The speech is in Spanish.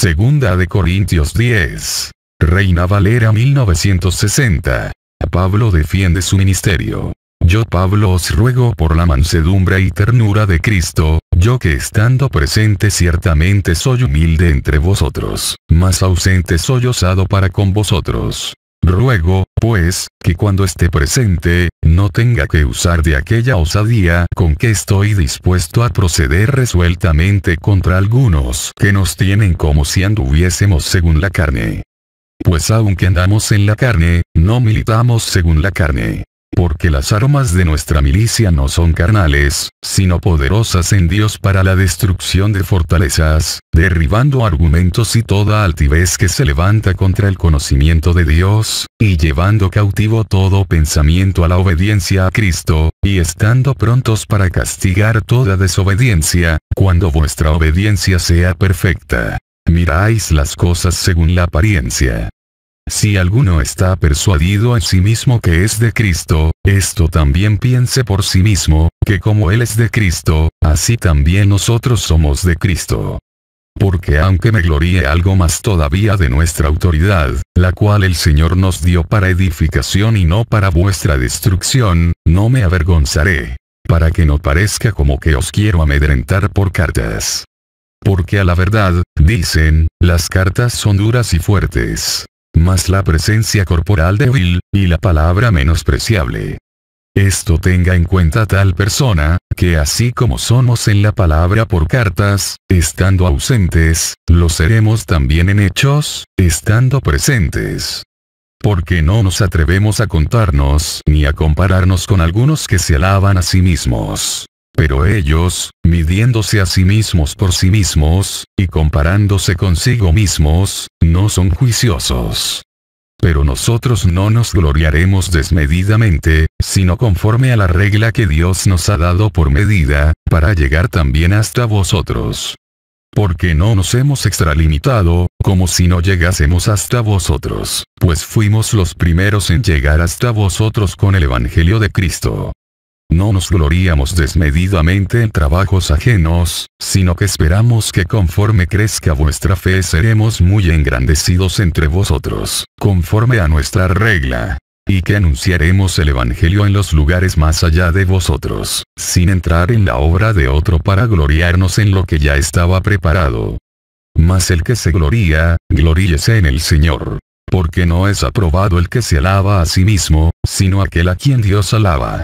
Segunda de Corintios 10. Reina Valera 1960. Pablo defiende su ministerio. Yo Pablo os ruego por la mansedumbre y ternura de Cristo, yo que estando presente ciertamente soy humilde entre vosotros, mas ausente soy osado para con vosotros. Ruego, pues, que cuando esté presente, no tenga que usar de aquella osadía con que estoy dispuesto a proceder resueltamente contra algunos que nos tienen como si anduviésemos según la carne. Pues aunque andamos en la carne, no militamos según la carne porque las armas de nuestra milicia no son carnales, sino poderosas en Dios para la destrucción de fortalezas, derribando argumentos y toda altivez que se levanta contra el conocimiento de Dios, y llevando cautivo todo pensamiento a la obediencia a Cristo, y estando prontos para castigar toda desobediencia, cuando vuestra obediencia sea perfecta. Miráis las cosas según la apariencia, si alguno está persuadido en sí mismo que es de Cristo, esto también piense por sí mismo, que como Él es de Cristo, así también nosotros somos de Cristo. Porque aunque me gloríe algo más todavía de nuestra autoridad, la cual el Señor nos dio para edificación y no para vuestra destrucción, no me avergonzaré. Para que no parezca como que os quiero amedrentar por cartas. Porque a la verdad, dicen, las cartas son duras y fuertes más la presencia corporal débil, y la palabra menospreciable. Esto tenga en cuenta tal persona, que así como somos en la palabra por cartas, estando ausentes, lo seremos también en hechos, estando presentes. Porque no nos atrevemos a contarnos ni a compararnos con algunos que se alaban a sí mismos. Pero ellos, midiéndose a sí mismos por sí mismos, y comparándose consigo mismos, no son juiciosos. Pero nosotros no nos gloriaremos desmedidamente, sino conforme a la regla que Dios nos ha dado por medida, para llegar también hasta vosotros. Porque no nos hemos extralimitado, como si no llegásemos hasta vosotros, pues fuimos los primeros en llegar hasta vosotros con el Evangelio de Cristo. No nos gloriamos desmedidamente en trabajos ajenos, sino que esperamos que conforme crezca vuestra fe seremos muy engrandecidos entre vosotros, conforme a nuestra regla. Y que anunciaremos el Evangelio en los lugares más allá de vosotros, sin entrar en la obra de otro para gloriarnos en lo que ya estaba preparado. Mas el que se gloría, gloríese en el Señor. Porque no es aprobado el que se alaba a sí mismo, sino aquel a quien Dios alaba.